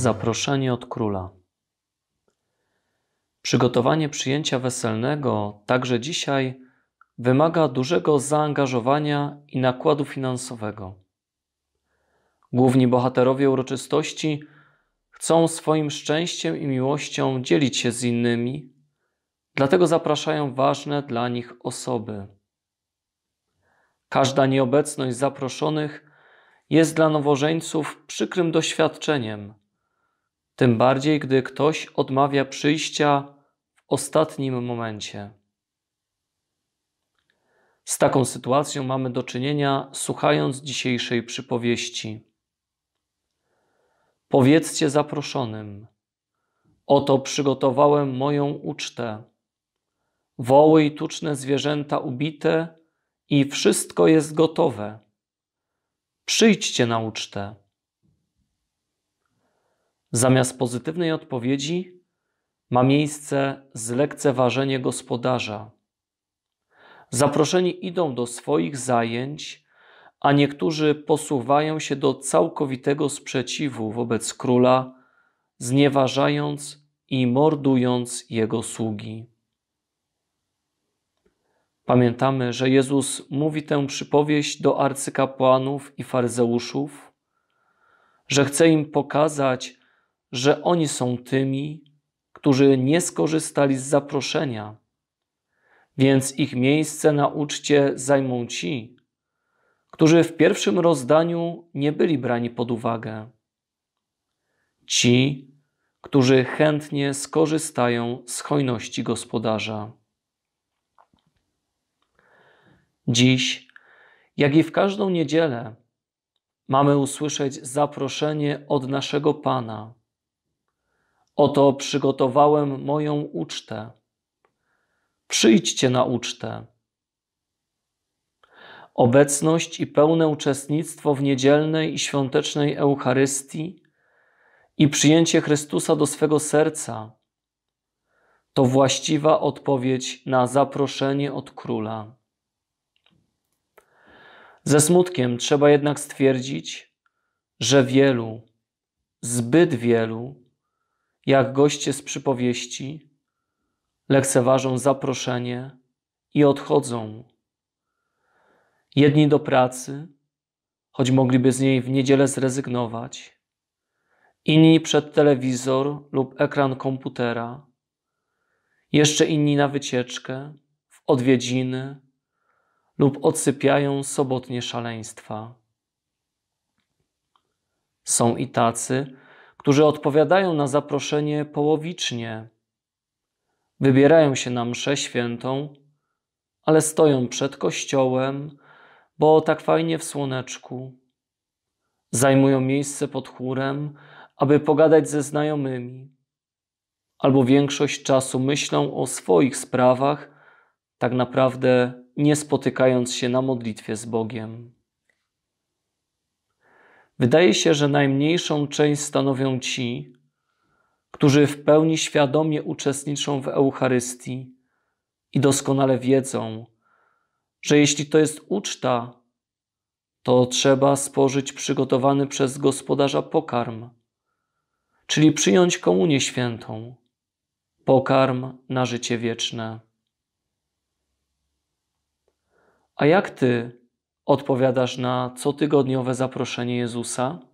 Zaproszenie od króla. Przygotowanie przyjęcia weselnego także dzisiaj wymaga dużego zaangażowania i nakładu finansowego. Główni bohaterowie uroczystości chcą swoim szczęściem i miłością dzielić się z innymi, dlatego zapraszają ważne dla nich osoby. Każda nieobecność zaproszonych jest dla nowożeńców przykrym doświadczeniem, tym bardziej, gdy ktoś odmawia przyjścia w ostatnim momencie. Z taką sytuacją mamy do czynienia, słuchając dzisiejszej przypowieści. Powiedzcie zaproszonym: Oto przygotowałem moją ucztę. Woły i tuczne zwierzęta ubite, i wszystko jest gotowe. Przyjdźcie na ucztę. Zamiast pozytywnej odpowiedzi ma miejsce zlekceważenie gospodarza. Zaproszeni idą do swoich zajęć, a niektórzy posuwają się do całkowitego sprzeciwu wobec króla, znieważając i mordując jego sługi. Pamiętamy, że Jezus mówi tę przypowieść do arcykapłanów i faryzeuszów, że chce im pokazać, że oni są tymi, którzy nie skorzystali z zaproszenia, więc ich miejsce na uczcie zajmą ci, którzy w pierwszym rozdaniu nie byli brani pod uwagę. Ci, którzy chętnie skorzystają z hojności gospodarza. Dziś, jak i w każdą niedzielę, mamy usłyszeć zaproszenie od naszego Pana, Oto przygotowałem moją ucztę. Przyjdźcie na ucztę. Obecność i pełne uczestnictwo w niedzielnej i świątecznej Eucharystii i przyjęcie Chrystusa do swego serca to właściwa odpowiedź na zaproszenie od Króla. Ze smutkiem trzeba jednak stwierdzić, że wielu, zbyt wielu, jak goście z przypowieści, lekceważą zaproszenie i odchodzą. Jedni do pracy, choć mogliby z niej w niedzielę zrezygnować, inni przed telewizor lub ekran komputera, jeszcze inni na wycieczkę, w odwiedziny lub odsypiają sobotnie szaleństwa. Są i tacy, którzy odpowiadają na zaproszenie połowicznie. Wybierają się na mszę świętą, ale stoją przed kościołem, bo tak fajnie w słoneczku. Zajmują miejsce pod chórem, aby pogadać ze znajomymi. Albo większość czasu myślą o swoich sprawach, tak naprawdę nie spotykając się na modlitwie z Bogiem. Wydaje się, że najmniejszą część stanowią ci, którzy w pełni świadomie uczestniczą w Eucharystii i doskonale wiedzą, że jeśli to jest uczta, to trzeba spożyć przygotowany przez gospodarza pokarm, czyli przyjąć komunię świętą, pokarm na życie wieczne. A jak ty odpowiadasz na cotygodniowe zaproszenie Jezusa